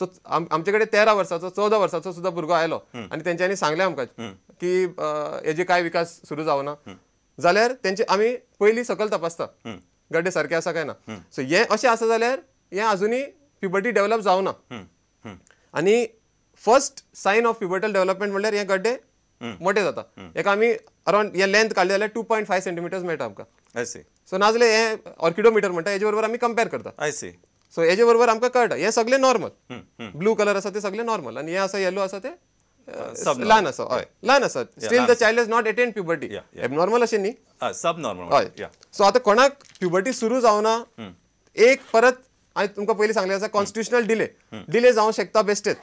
So आमचे कडेन तेरा वर्साचो चवदा वर्साचो सुद्दां भुरगो आयलो आनी तेंच्यांनी सांगलें आमकां की हेजे काय विकास सुरू जावना जाल्यार तेंचे आमी पयलीं सकल तपासता गड्डे सारके आसा काय ना सो हें अशें आसा जाल्यार हें आजुनी प्युबर्टी डेव्हलप ना आनी first sign of pubertal development म्हणल्यार हे गड्डे मोठे जाता एका आमी अराउंड हे लेंथ काडले जाल्यार टू पॉयंट फायव्ह सेंटीमिटर्स मेळटा आमकां सो नाजाल्यार हे ऑर्किडोमिटर म्हणटा हेजे बरोबर आमी कंपेर करता आय सी सो हेजे बरोबर आमकां कळटा हे सगळे नॉर्मल ब्लू कलर आसा ते सगळे नॉर्मल आनी हे आसा येलो आसा ते ल्हान आसा हय ल्हान आसा still the child is not attend puberty normal अशें न्ही सब नॉर्मल हय सो आतां कोणाक प्युबर्टी सुरू जावना एक परत हांवें तुमकां पयलीं सांगलें आसा कॉन्स्टिट्युशनल डिले डिले जावंक शकता बेश्टेच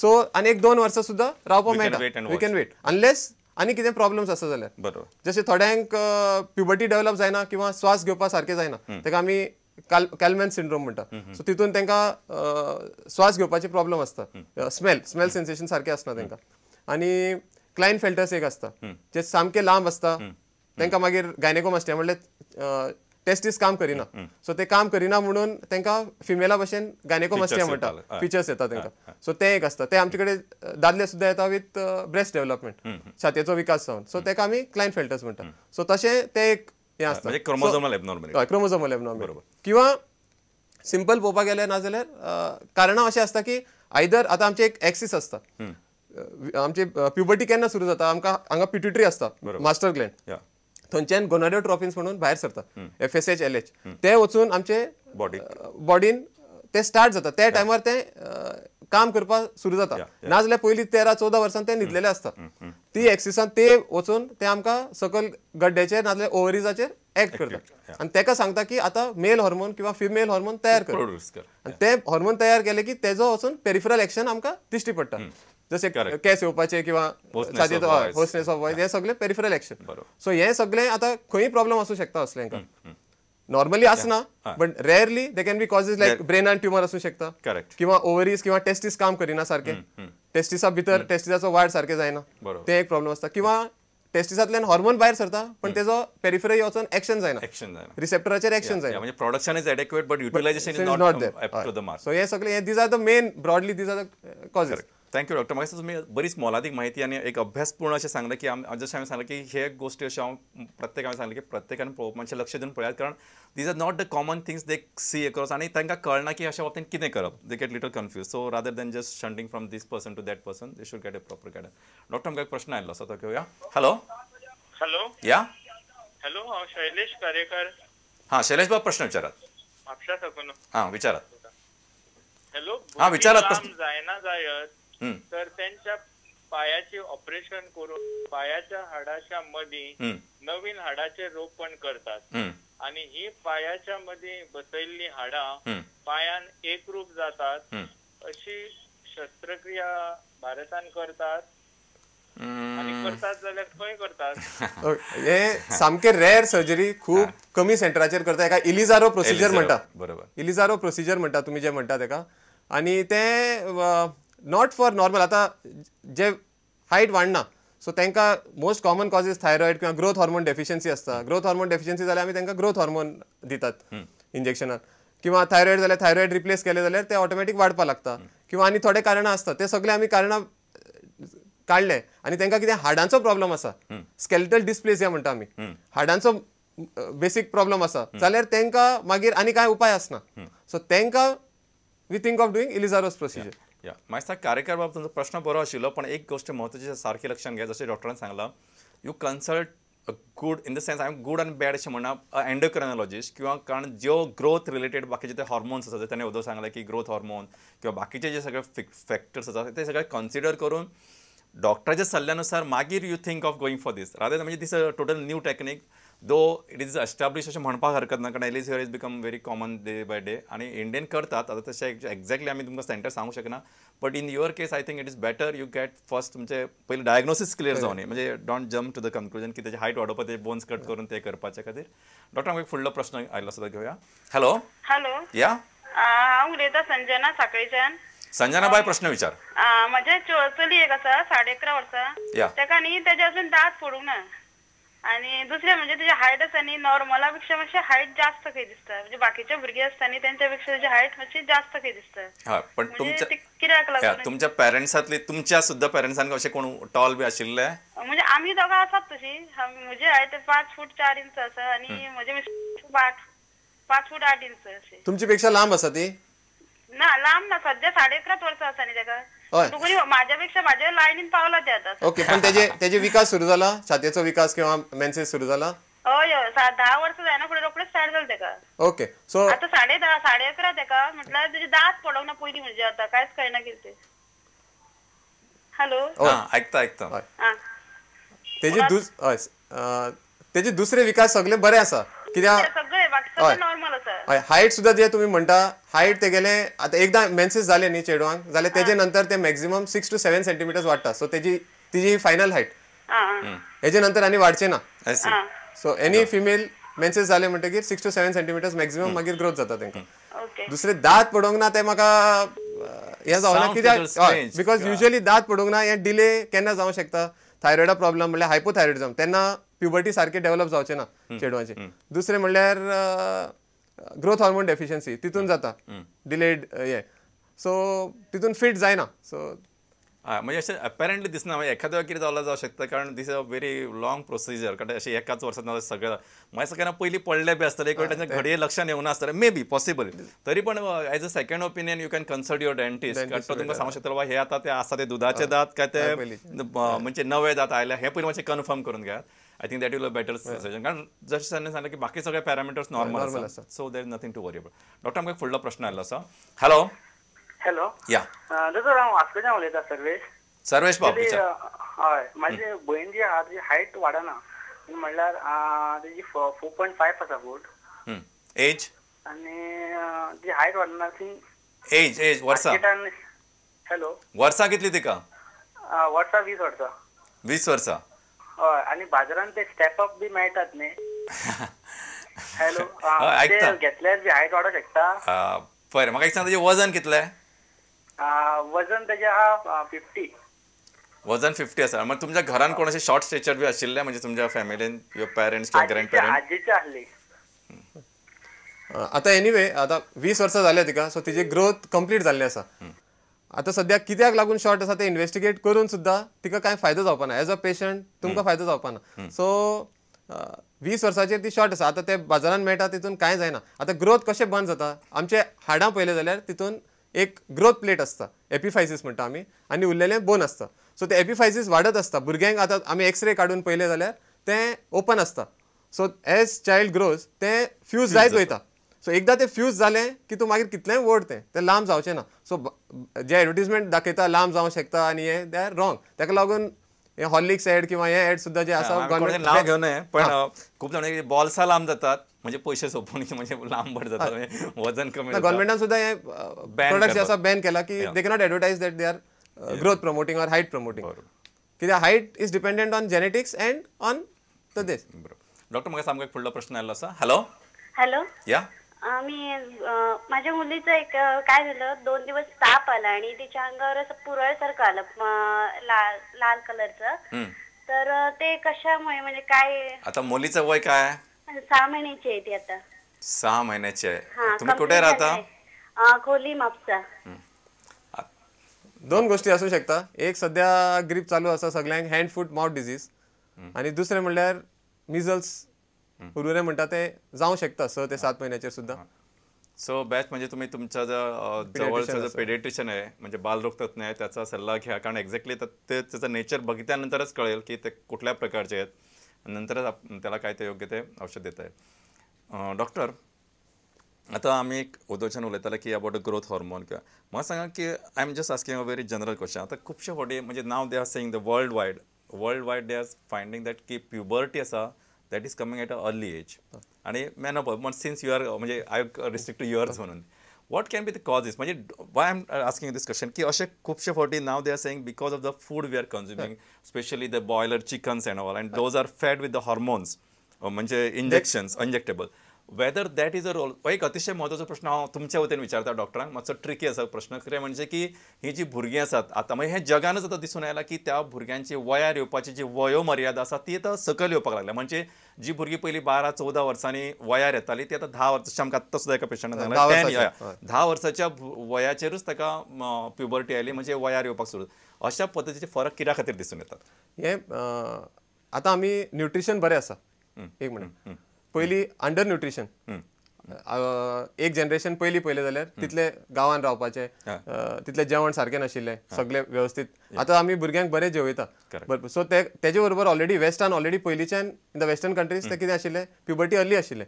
सो आनी एक दोन वर्सां सुद्दां रावपाक मेळटा वी कॅन वेट अनलेस आनी कितें प्रॉब्लम्स आसा जाल्यार बरोबर जशें थोड्यांक प्युबर्टी डेव्हलप जायना किंवा स्वास घेवपा सारखे जायना तेका आमी कॅलमॅन सिंड्रोम म्हणतात सो तिथून तांकां श्वास घेवपाचे प्रॉब्लेम आसता स्मेल स्मेल सेन्सेशन सारकें आसना त्यांना आणि क्लायन फेल्टर्स एक असतात जे सामके लांब आसता त्यांना मागीर गायनेकोमास्टिया म्हणल्यार टेस्टीस काम करिना सो ते काम करिना म्हणून त्यांना फिमेला भशेन गायनेकोमास्टिया म्हणतात फिचर्स येतात त्यांना सो ते एक आसता ते आमचे दादले सुद्धा येतात विथ ब्रेस्ट डेव्हलपमेंट छातीचा विकास जावन सो ताका आमी क्लायन फेल्टर्स म्हणतात सो तसे ते एक हे म्हणजे असतात क्रोमोझोमल किंवा सिंपल पोवपाक ना नाजाल्यार कारणां अशें आसता की आयदर आतां आमचे एक एक्सीस आसता आमची प्युबर्टी केन्ना सुरू जाता आमकां हांगा पिट्यूटरी आसता मास्टर ग्लँड थंयच्यान गोनाडो ट्रॉफीन्स म्हणून भायर सरता F S H L H ते वचून आमचे बॉडी बॉडीन ते स्टार्ट जाता त्या टायमार ते काम करपाक सुरू जाता नाजाल्यार पयलीं तेरा चवदा वर्सान ते न्हिदलेले आसता ती एक्सिसान ते वचून ते आमकां सकयल गड्ड्याचेर नाजाल्यार ओवरिजाचेर एक्ट करता आनी तेका सांगता की आतां मेल हॉर्मोन किंवा फिमेल हॉर्मोन तयार कर आनी ते हॉर्मोन तयार केले की तेजो वचून पेरिफरल एक्शन आमकां दिश्टी पडटा जशें केस येवपाचे किंवा सादीत होसनेस ऑफ वॉयस हे सगळे पेरिफरल एक्शन सो हे सगळे आतां खंय प्रॉब्लम आसूं शकता असलें नॉर्मली आसना but rarely they can be causes like ब्रेनान ट्युमर आसूं शकता किंवा ओवरीज किंवा टेस्टीस काम करिना सारकें टेस्टिसा भितर टेस्टिसाचो वायट सारखे जायना ते एक प्रॉब्लेम आसता किंवा टेस्टिसातल्यान हॉर्मोन भायर सरता पण तेजो पेरिफेर वचून एक्शन जायना एक्शन जायना रिसेप्टराचेर एक्शन जायना म्हणजे production is adequate but utilisation is not there so हे सगळे हे these are the main broadly these are the causes thank you doctor मागीर तुम्ही बरीच मोलादीक माहिती आणि एक अभ्यासपूर्ण अशें सांगलें की जशें आम्ही सांगलें की हे गोश्टी अशा हांव प्रत्येक हांवें सांगलें की प्रत्येकाने पळोवप लक्ष देऊन पळयात कारण these are not the common things they see across आणि तांकां कळना की अशा बाबतीत कितें करप they get little confuse so rather than just shunting from this person to that person they should get a proper guidance doctor आमकां एक प्रश्न आला असा तो घेऊया हॅलो हॅलो या हॅलो हा शैलेश कारेकर हां शैलेश बाबा प्रश्न विचारात हां विचारात हॅलो हां विचारात जायना जायत तर त्यांच्या पायाचे ऑपरेशन करून पायाच्या हाडाच्या मध्ये नवीन हाडाचे रोपण करतात आणि ही पायाच्या मध्ये बसलेली हाडा पायान एकरूप जातात अशी शस्त्रक्रिया भारतान करतात हे सामके रेअर सर्जरी खूप कमी सेंटराचेर करता एका इलिजारो प्रोसिजर म्हणटा बरोबर इलिजारो प्रोसिजर म्हणटा तुम्ही जे म्हणटा तेका आणि ते नॉट फॉर नॉर्मल आता जे हायट वाडना सो त्यांना मोस्ट कॉमन कॉजेस थायरॉयड किंवा ग्रोथ हॉर्मोन डेफिशियन्सी असतात ग्रोथ हॉर्मोन डेफिशियन्सी जाल्यार आमी त्यांना ग्रोथ हॉर्मोन देतात इंजेक्शन किंवा थायरॉयड जाल्यार थायरॉयड रिप्लेस केले जाल्यार ते ऑटोमॅटीक वाढपा लागता किंवा आनी थोडे कारणां आसता ते सगळे आमी कारणां काढले आणि त्यांना किती हाडांचो प्रॉब्लेम आसा स्केलेटल डिस्प्लेसिया म्हणटा आमी हाडांचो बेसिक प्रॉब्लेम असा जाल्यार त्यांना मागीर आनी कांय उपाय आसना सो त्यांना we think of doing Ilizarov procedure या मागीर कार्यकार बाबत प्रश्न बरो आशिल्लो पण एक गोष्ट महत्वाची सारखी लक्षात घे जशें डॉक्टरान सांगलां you consult good in the sense um good आनी बॅड अशें अ एंडोक्रायनॉलॉजिस्ट किंवा कारण जो ग्रोथ रिलेटेड बाकीचे ते हॉर्मोन्स आसा ताणें उदो सांगलें की ग्रोथ हॉर्मोन किंवा बाकीचे जे सगळे फिक फॅक्टर्स आसा ते सगळे कन्सिडर करून डॉक्टरच्या सल्ल्यानुसार मागीर you think of going for this राधे म्हणजे this a total new technique though it is establish अशें म्हणपाक हरकत ना कारण एलिस here is become very common day by day आणि इंडियन करतात आता तशें एक्झॅक्टली आमी तुमकां सेंटर सांगू शकना but in your case I think it is better you get first तुमचे पहिले डायग्नोसिस क्लियर जावं म्हणजे don't jump to the conclusion की तेजे हायट वाडोवपा बोन्स कट करून ते करपाचे खातीर डॉक्टर एक फुडलो प्रश्न आयलो सुद्दां घेवया हॅलो हॅलो या हांव उलयतां संजना साखळीच्यान संजना बाय प्रश्न विचार म्हजे चली एक आसा साडे अकरा वर्सां तेका न्ही तेजे अजून दांत फोडूंक ना आणि दुसरे म्हणजे तुझे हाईटच आणि नॉर्मलापेक्षा म्हणजे हाईट जास्त काही दिसत म्हणजे बाकीच्या भुरगे असताना त्यांच्यापेक्षा तुझी हाईट म्हणजे जास्त काही दिसत पण म्हणजे तुमच्या तुमच्या पॅरेंट्सातली तुमच्या सुद्धा पॅरेंट्सांक असे कोण टॉल बी आशिल्ले म्हणजे आम्ही दोघा असतात तशी म्हणजे हाईट पाच फूट चार इंच असा आणि म्हणजे आठ पाच फूट आठ इंच असे तुमची पेक्षा लांब असा ती ना लांब ना सध्या साडे अकराच वर्ष असा नाही त्याका माझ्यापेक्षा माझ्या लाईनीत पावला ते आता ओके पण त्याचे त्याचे विकास सुरू जाला छात्याचो विकास किंवा मेन्सेज सुरू जाला हय हय धा वर्सां जायना फुडें रोखडेंच स्टार्ट जालें तेका ओके सो आता साडे धा साडे अकरा तेका म्हटल्यार त्याचे दांत पडोंक ना पहिली म्हणजे आता कांयच कळना कितें ते हॅलो आयकता आयकता तेजे दुस हय तेजे दुसरे विकास सगळे बरे आसा कित्याक सगळे बाकी नॉर्मल हय हायट सुद्दां जे तुमी म्हणटा हायट तेगेले आतां एकदां मेन्सीस जाले न्ही चेडवांक जाल्यार तेजे नंतर ते maximum six to seven centimetres वाडटा सो तेजी तिजी फायनल हायट हेजे नंतर आनी वाडचे ना सो एनी फिमेल मेन्सीस जाले म्हणटकीर six to seven centimetres maximum मागीर ग्रोथ जाता तेंका दुसरे दात पडोंक ना ते म्हाका हें जावना कित्याक बिकॉज युजली दात पडोंक ना हें डिले केन्ना जावंक शकता थायरॉयडा प्रॉब्लम म्हणल्यार हायपोथायरॉयडिजम तेन्ना प्युबर्टी सारखे डेव्हलप जावचे ना चेडवांचे दुसरे म्हणल्यार ग्रोथ हॉर्मोन डेफिशियन्सी तितून जाता डिलेड हे सो तितून फीट जायना सो म्हणजे असे अपेरंटली दिसना म्हणजे एखाद्या कितें जावला जाऊ शकता कारण this a very long procedure कारण असे एकाच वर्षात सगळे सगळें मागीर सगळ्यांना पयलीं पडले बी एक किंवा त्यांच्या घडये लक्षान येऊन असतं मे बी पॉसिबल तरी पण as a second opinion you can consult your dentist तो तुमकां सांगूं शकता हे आता ते असा ते दुधाचे दात काय ते म्हणजे नवे दात आले हे पहिले मातशें कन्फर्म करून घ्या I think that will a better suggestion कारण जशें सरांनी सांगलें की बाकी सगळे पॅरामिटर्स नॉर्मल आसा so there is nothing to worry about doctor आमकां एक फुडलो प्रश्न आयलो आसा हॅलो हॅलो या दोतोर हांव वास्कोच्यान उलयतां सर्वेश सर्वेश बाब हय म्हाजी भयण जी आहा uh, uh, ती हायट वाडना म्हणल्यार तेजी फोर पॉयंट फायव्ह आसा फूट एज आनी ती हायट वाडना ती एज uh, एज वर्सा हॅलो वर्सा कितली तिका वर्सा वीस वर्सां वीस वर्सां आणि बाजारात ते स्टेप अप बी मेळटात ने हॅलो ते बी हायट शकता बरें म्हाका एक सांग वजन कितलें वजन तेजें आहा फिफ्टी वजन फिफ्टी आसा मग तुमच्या घरात कोणाचे शॉर्ट स्ट्रेचर बी आशिल्ले म्हणजे तुमच्या फॅमिलीन युअर पेरेंट्स किंवा ग्रँड पेरेंट्स आसली आतां एनिवे आतां वीस वर्सां जाल्या तिका सो तिची ग्रोथ कंप्लीट झाली आसा आता सध्या कित्याक लागून शॉर्ट आसा ते इन्व्हेस्टिगेट करून सुद्धा तिका काय फायदो जावपाना एज अ पेशंट तुमकां फायदो जावपाना सो वीस वर्साचेर ती शॉर्ट आसा आता ते बाजारांत मेळटा तितून कांय जायना आतां ग्रोथ कशें बंद जाता आमचे हाडां पहिले जाल्यार तितून एक ग्रोथ प्लेट आसता एपिफायसीस म्हणटा आमी आनी उरलेलें बोन आसता सो ते एपिफायसीस वाडत आसता भुरग्यांक आतां आमी एक्सरे काडून पहिले जाल्यार तें ओपन आसता सो एज चायल्ड ग्रोज तें फ्यूज जायत वयता सो एकदा ते फ्यूज झाले की तूं मागीर कितलेंय वर्ड ते ते लांब जावचे ना सो जे एडवर्टीजमेंट दाखयता लांब जावंक शकता आनी हे दे आर रॉंग ताका लागून हे हॉलिक्स एड किंवा हे एड सुद्दां जे आसा नाव घेवन पण खूप जाण बॉल्सा म्हणजे लांब जातात म्हणजे पैसे सोपून म्हणजे लांबड जातात म्हणजे वजन कमी गव्हर्मेंटान सुद्धा हे प्रोडक्ट जे आसा बॅन केला की they cannot advertise that they are growth promoting or height promoting कित्याक height is dependent on genetics and on the देश डॉक्टर म्हाका सामको एक फुडलो प्रश्न आयलो आसा हॅलो हॅलो या मी माझ्या मुलीचं एक काय झालं दोन दिवस ताप आला आणि तिच्या अंगावर असं सारखं आलं लाल लाल कलरचं तर ते कशामुळे म्हणजे काय आता मुलीचं वय काय सहा महिन्याची आहे ती आता सहा महिन्याची आहे तुम्ही कुठे राहता खोली मापचा दोन गोष्टी असू शकतात एक सध्या ग्रीप चालू असा सगळ्यांक हँड फूट माउथ डिझीज आणि दुसरे म्हणल्यार मिजल्स हुरुरे म्हणतात ते जाऊ शकता स ते सात महिन्याचे सुद्धा सो बेस्ट म्हणजे तुम्ही तुमचा जो जवळचा जो आहे म्हणजे बालरोग तज्ज्ञ आहे त्याचा सल्ला घ्या कारण एक्झॅक्टली ते त्याचं नेचर बघितल्यानंतरच कळेल की ते कुठल्या प्रकारचे आहेत नंतरच त्याला काय ते योग्य ते औषध देत आहे डॉक्टर आता आम्ही एक उद्योजन उलयताले की अबाउट ग्रोथ हॉर्मोन किंवा मला सांगा की I am just asking a very general question आता खुबशे फावटी म्हणजे नाव they are saying the world wide world wide they are finding that की प्युबर्टी असा that is coming at a early age आणि man of but since you are म्हणजे I restrict to yours म्हणून what can be the cause is म्हणजे why am asking this question की असे खूपशे फावटी नाव they R saying because of the food we are consuming specially the boiler chickens and all and those are fed with the hormones म्हणजे injections injectable whether that is a role एक अतिशय महत्त्वाचा प्रश्न हांव तुमच्या वतीन विचारता डॉक्टरांक मातसो ट्रिकी असा प्रश्न कितें म्हणजे की ही जी भुरगीं आसात आतां म्हणजे हें जगानच आतां दिसून आयलां की त्या भुरग्यांची वयार येवपाची जी वयो मर्यादा आसा ती आतां सकयल येवपाक लागल्या म्हणजे जी भुरगीं पयलीं बारा चवदा वर्सांनी वयार येताली ती आता धा वर्सांची आमकां आतां सुद्दां एका पेशंट धा वर्साच्या वयाचेरूच ताका प्युबर्टी आयली म्हणजे वयार येवपाक सुरू अशा पद्दतीचे फरक कित्या खातीर दिसून येतात हे आतां आमी न्युट्रिशन बरें आसा एक म्हणून पहिली अंडर न्युट्रिशन एक जनरेशन पहिली पहिले जाल्यार तितले गांवांत रावपाचे तितले जेवण सारखे नाशिल्ले सगळे व्यवस्थित आतां आमी भुरग्यांक बरें जेवयता सो ते तेजे बरोबर ऑलरेडी वेस्टान ऑलरेडी पयलींच्यान इन द वेस्टर्न कंट्रीज ते कितें आशिल्ले प्युबर्टी अर्ली आशिल्ले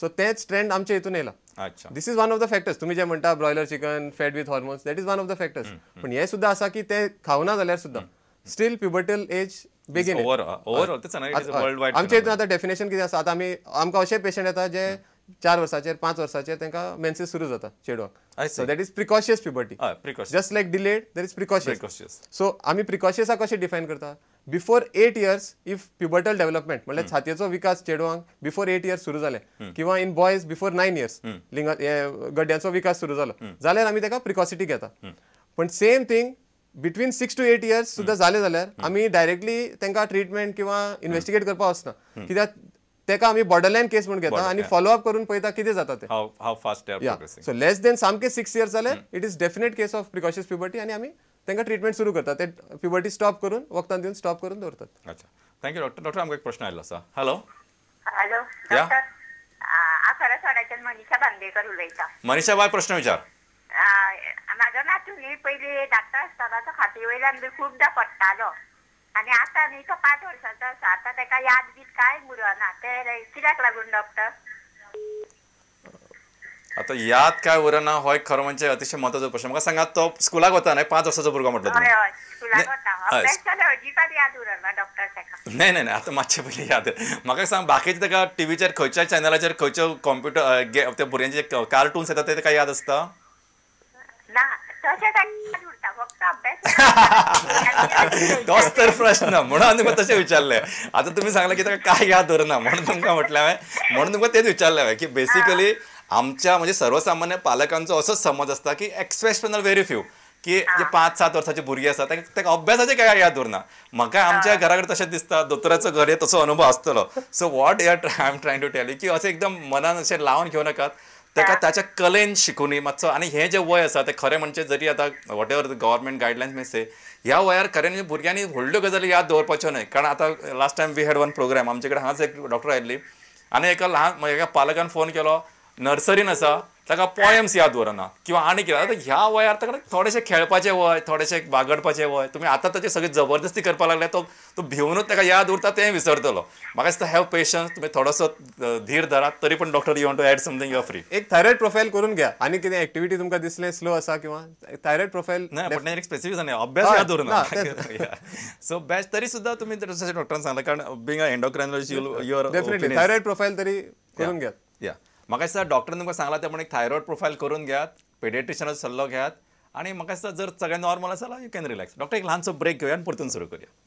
सो तेच ट्रेंड आमच्या हितून येला this is one of the factors तुम्ही जे म्हणटा broiler chicken fat with hormones that is one of the factors पण हे सुद्धा आसा की ते खावना जाल्यार सुद्धा still pubertal age begin overall आमचे हितून आतां डेफिनेशन कितें आसा आतां आमी आमकां अशे पेशंट येतात जे चार वर्साचेर पाच वर्साचेर तांकां मेन्सीस सुरू जाता चेडवांक so that is precocious puberty just like delayed that is precocious so आमी प्रिकॉशियसाक कशें डिफायन करता before eight years if pubertal development म्हणजे छातयेचो विकास चेडवांक बिफोर एट इयर्स सुरू जाले hmm. किंवा in boys before nine years लिंग गड्ड्यांचो विकास सुरू जालो जाल्यार hmm. आमी तेका प्रिकॉसिटी घेता hmm. पण same thing between six to eight years सुद्धा झाले जाल्यार आम्ही डायरेक्टली तांकां ट्रीटमेंट किंवा इन्व्हेस्टिगेट करपा वचना कित्याक तेका आम्ही बॉर्डरलाइन केस म्हणून घेता आनी फॉलोअप करून पळयता कितें जाता ते how fast so less then सामके सिक्स इयर्स झाले it is definite case of precocious puberty आणि आम्ही तांकां ट्रीटमेंट सुरू करता ते प्युबर्टी स्टॉप करून वखदां देऊन स्टॉप करून दवरतात अच्छा थँक्यू डॉक्टर डॉक्टर आमका एक प्रश्न हेलो आसा हॅलो हॅलो आकारा सोडाच्यान मनीषा बांदेकर उलयता मनीषा बाय प्रश्न विचार ना नातूनी पहिले धाकटा आसतना खाती वयल्यान बी खुबदां पडटालो आनी आतां न्ही तो पांच वर्सांचो आता आतां काय याद बीत कांय उरना ते कित्याक लागून डॉक्टर आता याद काय उरना हो एक खरो म्हणजे अतिशय महत्वाचा प्रश्न म्हाका सांगा तो स्कुलाक होता नाही पांच वर्षाचा भुरगो म्हटलं याद डॉक्टर नाही नाही नाही आता मातशे पहिले याद म्हाका सांग बाकीचे त्या टीव्हीचेर खंयच्या चॅनलाचेर खंयच्या कॉम्प्युटर त्या भुरग्यांचे कार्टून्स येतात ते काय याद आसता तोच तर प्रश्न म्हणून आमी तुमकां तशें आता तुम्ही सांगला की काय याद उरना म्हणून तुमकां म्हटलें म्हणून तुमकां तेच विचारलें हांवें की बेसिकली आमच्या म्हणजे सर्वसामान्य पालकांचा असंच समज असता की एक्सपेशनल व्हेरी फ्यू की जे पाच सात वर्साचे भुरगे असतात त्या अभ्यासाचे काय याद उरना मग आमच्या घरा कडेन तशें दिसता घर घर तसो अनुभव असतो so what I am trying to tell की असे एकदम मनान असे लावून घेऊ नाकात ताका ताच्या कलेन शिकूनी मातसो आणि हे जे वय आसा ते खरे म्हणजे जरी आता वॉट एवर गव्हर्मेंट गायडलायन्स मेसे ह्या वयार खरें म्हणजे भुरग्यांनी व्हडल्यो गजाली याद दवरपाच्यो न्हय कारण आता last time we had one program आमचे कडेन हांच एक डॉक्टर आयिल्ली आनी एका ल्हान एका पालकान फोन केलो नर्सरीन आसा ताका पोयम्स याद उरना किंवा आनी कितें आतां ह्या वयार ताका थोडेशे खेळपाचे वय थोडेशे बागडपाचें वय तुमी आतां ताची सगळी जबरदस्ती करपाक लागले तो तो भिवनूच ताका याद उरता तें विसरतलो म्हाका दिसता हॅव पेशन्स तुमी थोडोसो धीर धरात तरी पण doctor you want to add something your free एक थायरॉयड प्रोफायल करून घ्या आनी कितें एक्टिविटी तुमकां दिसले स्लो आसा किंवा थायरॉयड प्रोफायल ना एक स्पेसिफीक जालें अभ्यास याद उरना सो बेस्ट तरी सुद्दां तुमी जशें डॉक्टरान सांगलें कारण being a endocrinology your definitely thyroid profile तरी करून घ्या या मग दिसता डॉक्टर तुमकां सांगलां ते म्हणून एक थायरॉइड प्रोफाईल करून घेयात पेडियट्रिशनाचो सल्लो घेयात आणि मग जर सगळें नॉर्मल आसा यू कॅन रिलॅक्स डॉक्टर एक ल्हानसो ब्रेक घेऊया आणि परतून सुरू करूया